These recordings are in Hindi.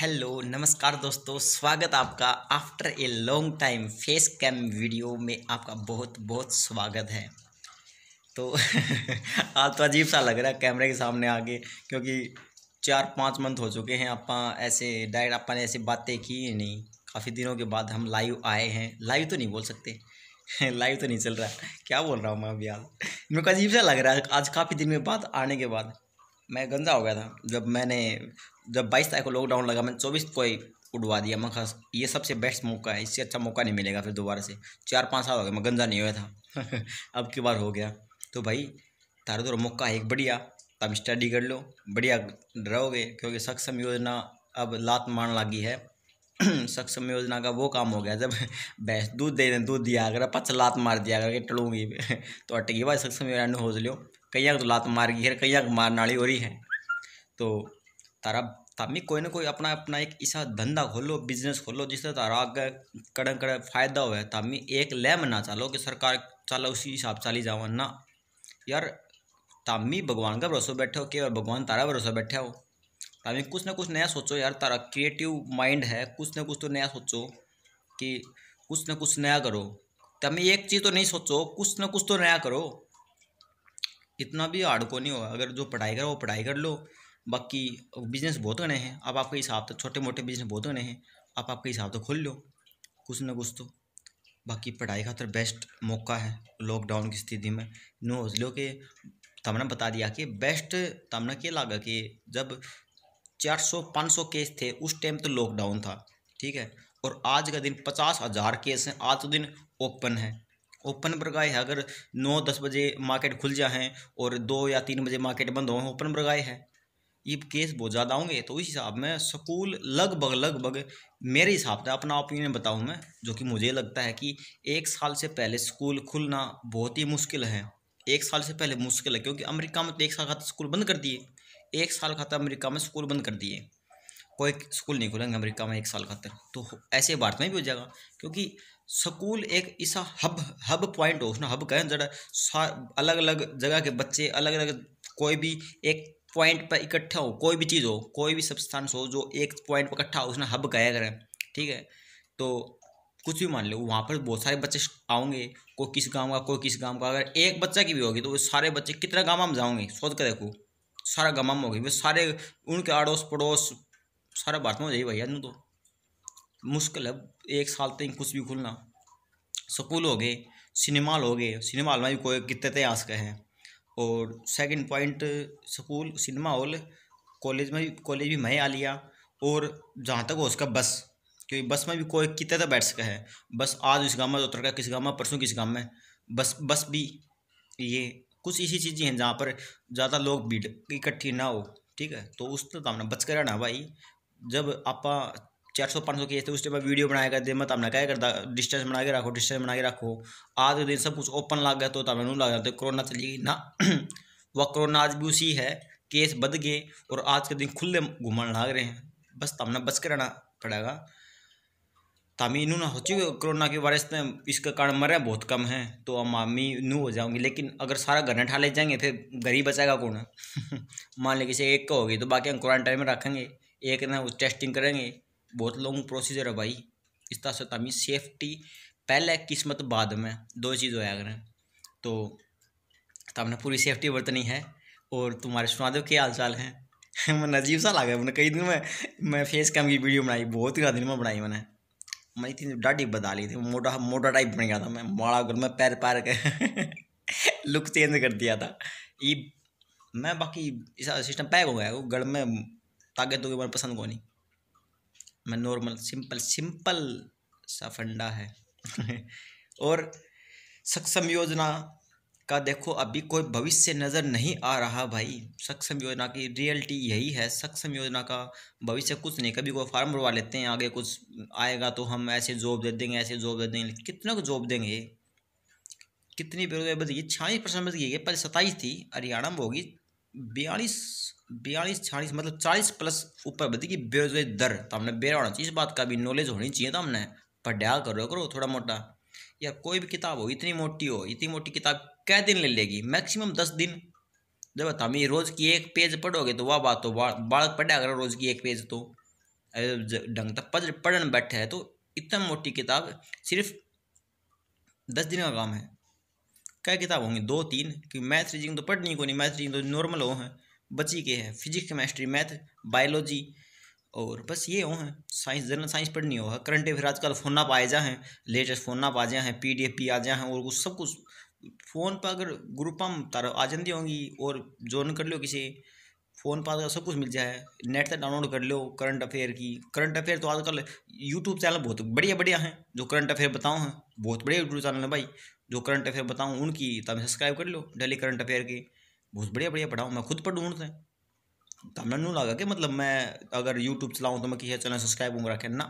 हेलो नमस्कार दोस्तों स्वागत आपका after a long time face cam video में आपका बहुत बहुत स्वागत है तो आज तो अजीब सा लग रहा है कैमरे के सामने आके क्योंकि चार पाँच मंथ हो चुके हैं आप ऐसे डायरेक्ट आपा ने ऐसी बातें की ही नहीं काफ़ी दिनों के बाद हम लाइव आए हैं लाइव तो नहीं बोल सकते लाइव तो नहीं चल रहा क्या बोल रहा हूँ मैं अभी आज मेरे को अजीब सा लग रहा है आज काफ़ी दिन के बाद आने के बाद मैं गंजा हो गया था जब मैंने जब बाईस तारीख को लॉकडाउन लगा मैंने चौबीस को ही उड़वा दिया मैं खास ये सबसे बेस्ट मौका है इससे अच्छा मौका नहीं मिलेगा फिर दोबारा से चार पाँच साल हो गए मैं गंजा नहीं हुआ था अब की बार हो गया तो भाई तारा तो मौका है एक बढ़िया तब तो स्टडी कर लो बढ़िया रहोगे क्योंकि सक्षम योजना अब लात मारने लगी है सक्षम योजना का वो काम हो गया जब बैस दूध दे दें दूध दिया अगर पच अच्छा लात मार दिया अगर टलूंगी तो अटकी भाई सक्षम योजना ने लियो कई तो लात मार गई है कई मार नाली हो रही है तो तारा तभी कोई ना कोई अपना अपना एक ऐसा धंधा खोलो बिजनेस खोलो जिससे तारा आगे कड़े कड़े फायदा हो तभी एक लैम ना चालो कि सरकार चलो उसी हिसाब चाली जाओ ना यार तभी भगवान का भरोसा बैठे हो कि भगवान तारा भरोसा बैठे हो तभी कुछ ना कुछ नया सोचो यार तारा क्रिएटिव माइंड है कुछ ना कुछ तो नया सोचो कि कुछ ना कुछ नया करो तभी एक चीज़ तो नहीं सोचो कुछ ना कुछ तो नया करो इतना भी हार्ड को नहीं होगा अगर जो पढ़ाई करो वो पढ़ाई कर लो बाकी बिजनेस बहुत गणे हैं अब आपके हिसाब तो छोटे मोटे बिजनेस बहुत गणे हैं आप आपके हिसाब तो खोल लो कुछ ना कुछ तो बाकी पढ़ाई का तो बेस्ट मौका है लॉकडाउन की स्थिति में नोज लो कि तमने बता दिया कि बेस्ट तमने क्या लगा कि जब चार सौ पाँच सौ केस थे उस टाइम तो लॉकडाउन था ठीक है और आज का दिन पचास हज़ार केस हैं आज का तो दिन ओपन है ओपन पर गाय है अगर नौ दस बजे मार्केट खुल जाए और दो या तीन बजे मार्केट बंद हो ओपन पर गाय है ये केस बहुत ज़्यादा होंगे तो इस हिसाब में स्कूल लगभग लगभग मेरे हिसाब से अपना ओपिनियन बताऊँ मैं जो कि मुझे लगता है कि एक साल से पहले स्कूल खुलना बहुत ही मुश्किल है एक साल से पहले मुश्किल है क्योंकि अमेरिका में तो एक साल खाता स्कूल बंद कर दिए एक साल खाता अमेरिका में स्कूल बंद कर दिए कोई स्कूल नहीं खुलेंगे अमेरिका में एक साल खातर तो ऐसे भारत में भी हो जाएगा क्योंकि स्कूल एक ऐसा हब हब पॉइंट हो ना हब कहें जरा अलग अलग जगह के बच्चे अलग अलग कोई भी एक पॉइंट पर इकट्ठा हो कोई भी चीज़ हो कोई भी सब्सटेंस हो जो एक पॉइंट पर इकट्ठा हो उसने हब कहा करें ठीक है तो कुछ भी मान लो वहाँ पर बहुत सारे बच्चे आओगे कोई किस गांव का कोई किस गांव का अगर एक बच्चा की भी होगी तो वो सारे बच्चे कितना गाँव में जाओगे सोच कर देखो सारा गाँव में होगी वो सारे उनके अड़ोस पड़ोस सारा बात में हो जाएगी भैया तो मुश्किल है एक साल तक कुछ भी खुलना स्कूल हो गए सिनेमा हॉल हो गए सिनेमा हॉल में भी कोई कितने इतिहास के है और second point school cinema hall college में भी कॉलेज भी मैं आ लिया और जहाँ तक हो उसका बस क्योंकि बस में भी कोई कितने तक बैठ सका है बस आज इस गाँव में उतर गया किस गाँव में परसों किस गाँव में बस बस भी ये कुछ ऐसी चीज़ें हैं जहाँ पर ज़्यादा लोग भीड़ इकट्ठी ना हो ठीक है तो उस तो हमने बच कर रहना भाई जब आप चार सौ पाँच सौ केस थे उस टाइम वीडियो बनाया करते मत हमने क्या करता डिस्टेंस बना के रखो डिस्टेंस बना के रखो आज के दिन सब कुछ ओपन लग गया तो तब लग जाते कोरोना चली गई ना वह कोरोना आज भी उसी है केस बद गए और आज के दिन खुले घूमने लग रहे हैं बस तब बस बच के रहना पड़ेगा तमी इनू ना हो चुके कोरोना के वायरस ने इसके कारण मरे बहुत कम हैं तो हम मामी नू हो जाऊंगी लेकिन अगर सारा घर ठा ले जाएंगे फिर घर ही बचाएगा कौन मान लीजिए किसी एक का होगी तो बाकी हम क्वारंटाइन में रखेंगे एक ना टेस्टिंग करेंगे बहुत लॉन्ग प्रोसीजर है भाई इस तरह से तमी तो सेफ्टी पहले किस्मत बाद में दो चीज़ होया अगर तो तमने तो पूरी सेफ्टी बरतनी है और तुम्हारे सुना दो क्या हाल चाल है मैं अजीब सा लगा मैंने कई दिन में मैं फेस कैम की वीडियो बनाई बहुत ही दिन में बनाई मैंने मैं इतनी डाटी बता ली थी मोटा मोटा टाइप बन गया था मैं माड़ा कर मैं पैर पैर के लुक चेंज कर दिया था ये मैं बाकी इस सिस्टम पैक हो गया गढ़ में ताकत तो पसंद को नहीं मैं नॉर्मल सिंपल सिंपल सा फंडा है और सक्षम योजना का देखो अभी कोई भविष्य नज़र नहीं आ रहा भाई सक्षम योजना की रियलिटी यही है सक्षम योजना का भविष्य कुछ नहीं कभी कोई फार्म भरवा लेते हैं आगे कुछ आएगा तो हम ऐसे जॉब दे देंगे ऐसे जॉब दे देंगे कितना को जॉब देंगे कितनी बेरोजगारी बताइए छियालीस परसेंट बच गई है पहले सत्ताईस थी हरियाणा में होगी बयालीस बयालीस छियालीस मतलब चालीस प्लस ऊपर बताइए बेरोजगारी दर तो हमने बेरा होना चाहिए इस बात का भी नॉलेज होनी चाहिए था हमने पढ़ा करो करो थोड़ा मोटा या कोई भी किताब हो इतनी मोटी हो इतनी मोटी किताब कै दिन ले लेगी मैक्सिमम दस दिन जब हम ये रोज़ की एक पेज पढ़ोगे तो वह बात हो तो बालक पढ़ा करो रोज़ की एक पेज तो ढंग तक पढ़ पढ़ने बैठे है तो इतना मोटी किताब सिर्फ दस दिन का काम है क्या किताब होंगी दो तीन क्योंकि मैथ रीजिंग तो पढ़नी को नहीं मैथ रीजिंग तो नॉर्मल हो है बची के हैं फिजिक्स केमेस्ट्री मैथ बायोलॉजी और बस ये हो हैं साइंस जनरल साइंस पढ़नी होगा करंट अफेयर आजकल फोन ना पाए जा हैं लेटेस्ट फोन ना पा जा हैं पी डी एफ पी आ जा हैं और कुछ सब कुछ फ़ोन पर अगर ग्रुप हम आ जाती होंगी और ज्वाइन कर लो किसी फ़ोन पर सब कुछ मिल जाए नेट से डाउनलोड कर लो करंट अफेयर की करंट अफेयर तो आजकल यूट्यूब चैनल बहुत बढ़िया बढ़िया हैं जो करंट अफेयर बताऊँ हैं बहुत बढ़िया यूट्यूब चैनल है भाई जो करंट अफेयर बताऊँ उनकी तब सब्सक्राइब कर लो डेली करंट अफेयर की बहुत बढ़िया बढ़िया पढ़ाऊँ मैं खुद पर ढूंढते हैं मैं नहीं लगा कि मतलब मैं अगर यूट्यूब चलाऊँ तो मैं किसी चैनल सब्सक्राइब होंगे रखें ना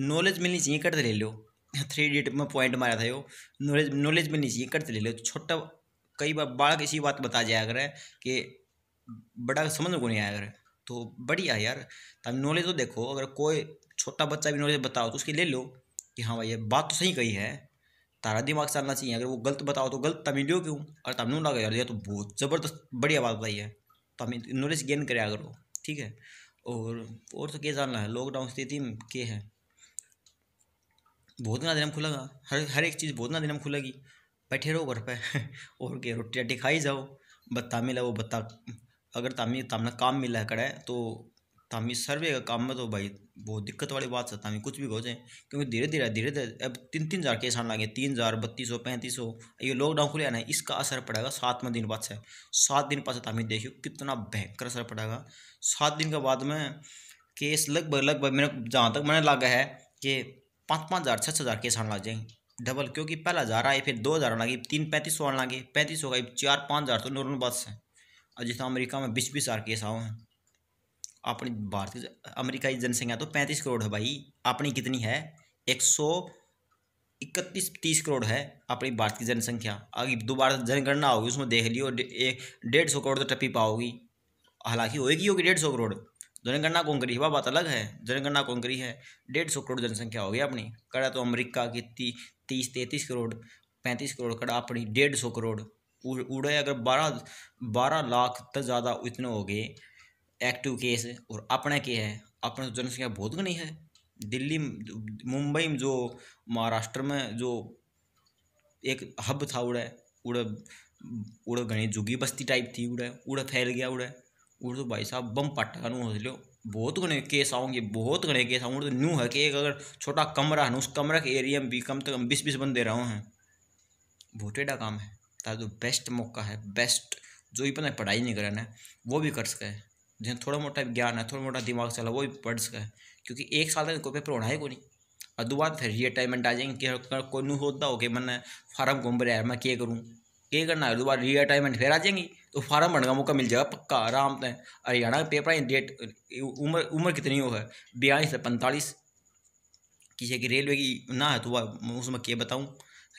नॉलेज मिलनी चाहिए करते ले लो थ्री डिट में पॉइंट मारा था यो नॉलेज नॉलेज मिलनी चाहिए करते ले लो छोटा कई बार बाढ़ किसी बात बता जाया अगर कि बड़ा समझ को नहीं आया अगर तो बढ़िया है यार तब तो नॉलेज तो देखो अगर कोई छोटा बच्चा भी नॉलेज बताओ तो उसकी ले लो कि हाँ भाई ये बात तो सही कही है तारा दिमाग चलना चाहिए अगर वो गलत बताओ तो गलत दो क्यों अगर तमिल लगा कर दिया तो बहुत ज़बरदस्त बढ़िया बात बताई है तो नॉलेज गेन अगर वो ठीक है और और तो क्या जानना है लॉकडाउन स्थिति में क्या है बहुत ना दिन खुलेगा हर हर एक चीज़ बहुत ना दिन खुलेगी बैठे रहो घर पर और क्या रोटी रोटी खाई जाओ बत्ता मिला वो बत्ता अगर तामी तामना काम मिला है कड़ा है तो तो तामी सर्वे का काम में तो भाई बहुत दिक्कत वाली बात है हमें कुछ भी हो जाए क्योंकि धीरे धीरे धीरे धीरे अब तीन तीन हज़ार केस आने लगे तीन हज़ार बत्तीस सौ पैंतीस सौ ये लॉकडाउन खुले ना इसका असर पड़ेगा सातवें दिन बाद से सात दिन बाद से देखियो कितना भयंकर असर पड़ेगा सात दिन के बाद में केस लगभग लगभग मेरे जहाँ तक मैंने लगा है कि पाँच पाँच हज़ार छः हज़ार केस आने लग जाएंगे डबल क्योंकि पहला हज़ार आए फिर दो हज़ार आने लगे तीन पैंतीस सौ आने लगे पैंतीस सौ का चार पाँच हज़ार तो नॉर्मल बात से और जैसे अमेरिका में बीस बीस हज़ार केस आए हैं अपनी भारत अमरीका की जनसंख्या तो पैंतीस करोड़ है भाई अपनी कितनी है एक सौ इकतीस तीस करोड़ है अपनी भारत की जनसंख्या अगर दोबारा जनगणना होगी उसमें देख लियो एक डेढ़ सौ करोड़ तो टपी पाओगी हालांकि होगी होगी डेढ़ सौ करोड़ जनगणना कौन करी है बात अलग है जनगणना कौन करी है डेढ़ सौ करोड़ जनसंख्या होगी अपनी कड़ा तो अमरीका की ती, तीस तैंतीस करोड़ पैंतीस करोड़ कड़ा अपनी डेढ़ सौ करोड़ उड़े अगर बारह बारह लाख तक ज़्यादा इतने हो गए एक्टिव केस है और अपने के है अपने तो जनसंख्या बहुत घनी है दिल्ली मुंबई में जो महाराष्ट्र में जो एक हब था उड़े उड़े उड़े घनी जुगी बस्ती टाइप थी उड़े उड़े फैल गया उड़े उड़ तो भाई साहब बम पट्टा हूँ लो बहुत घने केस आओगे बहुत घने केस आऊंगे तो न्यू है कि एक अगर छोटा कमरा है ना उस कमरे के एरिया में भी कम से कम बीस बीस बंदे रहो हैं बहुत टेढ़ा काम है ताकि जो तो बेस्ट मौका है बेस्ट जो भी पता पढ़ाई नहीं कराना है वो भी कर सके जिन्हें थोड़ा मोटा ज्ञान है थोड़ा मोटा दिमाग चला वो भी पढ़ सका है क्योंकि एक साल तक इनको पेपर होना है कोई नहीं और बाद फिर ये आ जाएंगे के कोई नहीं होता हो कि मैंने फार्म घूम रहा है मैं क्या करूँ के करना है दोबारा रिटायरमेंट फिर आ जाएंगी तो फार्म भरने का मौका मिल जाएगा पक्का आराम से हरियाणा पेपर डेट उम्र उम्र कितनी हो है बयालीस से पैंतालीस किसी की रेलवे की ना है तो वह उसमें क्या बताऊँ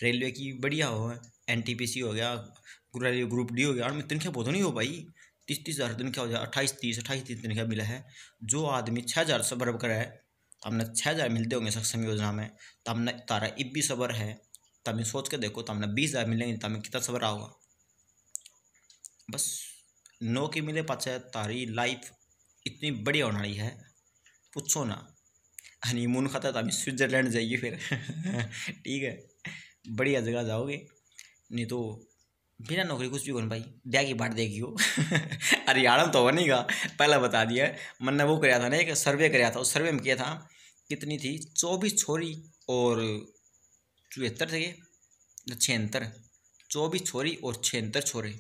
रेलवे की बढ़िया हो है एन टी पी सी हो गया ग्रुप डी हो गया और मैं तनख्वाह बहुत नहीं हो पाई तीस तीस हज़ार दिन क्या हो जाए अट्ठाईस तीस अट्ठाईस तीस दिन क्या मिला है जो आदमी छः हज़ार सबर करा तो हमने छः हज़ार मिलते होंगे सक्षम योजना में तो हमने तारा इब्बी सबर है तमें तो सोच के देखो तो हमने बीस हज़ार मिलेंगे हमें कितना सबर आओगा बस नौ के मिले पाचे तारी लाइफ इतनी बढ़िया होना है पूछो ना मून खाता तो हमें स्विट्ज़रलैंड जाइए फिर ठीक है बढ़िया जगह जाओगे नहीं तो बिना नौकरी कुछ भी कौन भाई ब्याह की बाट देखी हो हरियाणा तो होने का पहला बता दिया मन ने वो कराया था ना एक सर्वे कराया था उस सर्वे में किया था कितनी थी चौबीस छोरी और चौहत्तर थे छिहत्तर चौबीस छोरी और छिहत्तर छोरे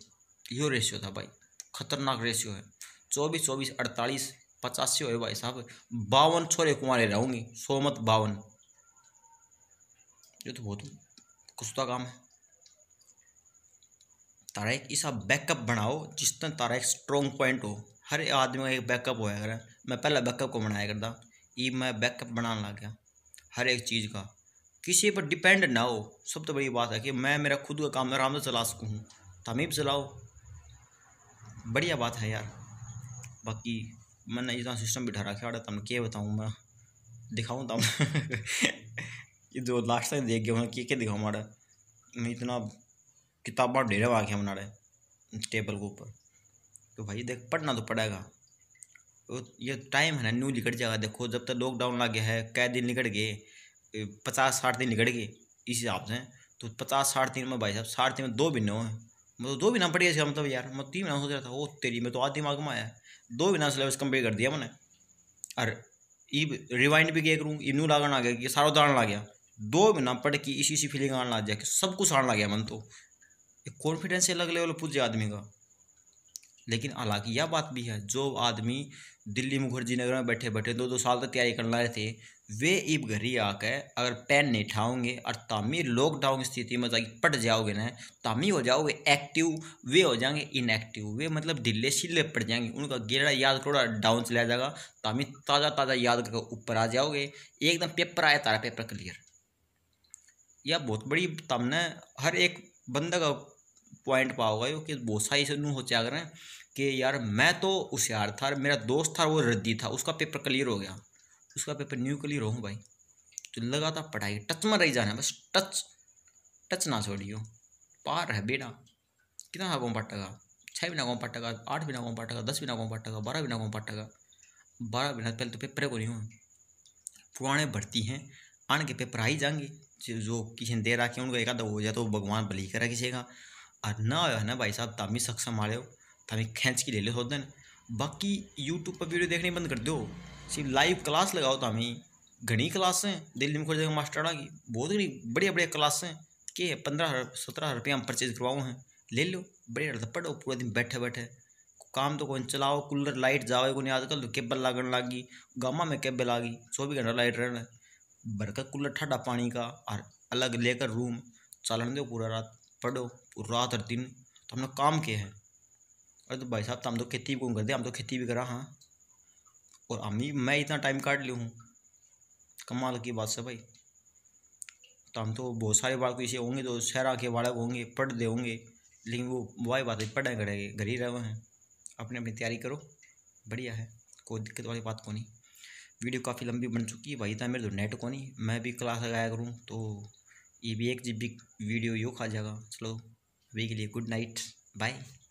यो रेशियो था भाई खतरनाक रेशियो है चौबीस चौबीस अड़तालीस पचासी हो भाई साहब बावन छोरे कुमारे रहूँगी सोमत बावन ये तो बहुत कुछ काम है तारा एक ऐसा बैकअप बनाओ जिस तरह तारा एक स्ट्रॉन्ग पॉइंट हो हर आदमी का एक बैकअप होया करें मैं पहला बैकअप को बनाया करता ई मैं बैकअप बनाने लग गया हर एक चीज़ का किसी पर डिपेंड ना हो सब तो बड़ी बात है कि मैं मेरा खुद का काम आराम से चला सकूँ तमीब चलाओ बढ़िया बात है यार बाकी मैंने इतना सिस्टम बिठा रखा है तुम क्या बताऊँ मैं दिखाऊँ तुम जो लास्ट तक देख गया मैं क्या दिखाऊँ मैं इतना किताबा ढेरे आँखें बना रहे टेबल के ऊपर तो भाई देख पढ़ना तो पड़ेगा तो ये टाइम है ना न्यू निकट जाएगा देखो जब तक लॉकडाउन लग गया है कै दिन निकट गए पचास साठ दिन निकट गए इस हिसाब से तो पचास साठ दिन में भाई साहब साठ दिन में दो बिन्ने हुए मतलब दो बिना पढ़ गया मतलब यार मैं मतलब तीन महीना सोच रहा था वो तेरी में तो आज दिमाग में आया दो बिना सिलेबस कंप्लीट कर दिया मैंने और ई रिवाइंड भी किया करूँ इनू लागन आ गया कि सारा उदाहरण आ गया दो बिना पढ़ के इसी इसी फीलिंग आने लग जाए सब कुछ आने लग गया मन तो कॉन्फिडेंस अलग लेवल पूछे आदमी का लेकिन हालांकि यह बात भी है जो आदमी दिल्ली मुखर्जी नगर में बैठे बैठे दो दो साल तक तैयारी करने लाए थे वे इब घरी आकर अगर पेन नहीं ठाओगे और तामी लॉकडाउन स्थिति में जाके पट जाओगे ना तामी हो जाओगे एक्टिव वे हो जाएंगे इनएक्टिव वे मतलब ढिले सिले पड़ जाएंगे उनका गेरा याद थोड़ा डाउन चला जाएगा तामी ताज़ा ताज़ा याद करके ऊपर आ जाओगे एकदम पेपर आया तारा पेपर क्लियर यह बहुत बड़ी तमने हर एक बंदा का पॉइंट पाओगे वो कि बोसा इसे हो रहे हैं कि यार मैं तो होशियार था मेरा दोस्त था वो रद्दी था उसका पेपर क्लियर हो गया उसका पेपर न्यू क्लियर हो भाई तो लगातार पढ़ाई टच में रही जाना है बस टच टच ना छोड़ियो पार है बेटा कितना हाँ कौन पाटगा छः बिना कौन पाटगा आठ बिना कौन पाटगा दस बिना कौन पाटगा बारह बिना कौन पाटगा बारह बिना पहले तो पेपर को नहीं हूँ पुराने भर्ती हैं आने के पेपर आ ही जाएंगे जो किसी ने दे रखे उनको एक आधा हो जाए तो भगवान भली करा किसी का और ना हो है ना भाई साहब तभी तो सक्षम आ रहे हो तभी तो खींच के ले लो दिन बाकी यूट्यूब पर वीडियो देखने बंद कर दो सिर्फ लाइव क्लास लगाओ तभी तो घनी क्लास हैं दिल्ली में खोल जाएगा मास्टराना की बहुत घनी बढ़िया बढ़िया क्लास हैं के पंद्रह सत्रह हज़ार रुपया हम परचेज करवाओ हैं ले लो बड़े धप्पड़ हो पूरा दिन बैठे बैठे काम तो कौन चलाओ कूलर लाइट जाओ नहीं आजकल तो केबल लागन गई गामा में केबल आ गई चौबीस घंटा लाइट रहना बरकत कूलर ठंडा पानी का और अलग लेकर रूम चालन दो पूरा रात पढ़ो रात और दिन तो हमने काम के हैं अरे तो भाई साहब तो हम तो खेती भी कौन कर दे हम तो खेती भी करा हाँ और ही मैं इतना टाइम काट ली हूँ कमाल की बात से भाई तो हम तो बहुत सारे बालक इसे होंगे तो शहर के बालक होंगे पढ़ दे होंगे लेकिन वो वाई बात है पढ़ें करेंगे घर ही रहे हैं अपनी अपनी तैयारी करो बढ़िया है कोई दिक्कत वाली बात को नहीं वीडियो काफ़ी लंबी बन चुकी है भाई था मेरे तो नेट को नहीं मैं भी क्लास लगाया करूँ तो ये भी एक जी वीडियो यो खा जाएगा चलो वे के लिए गुड नाइट बाय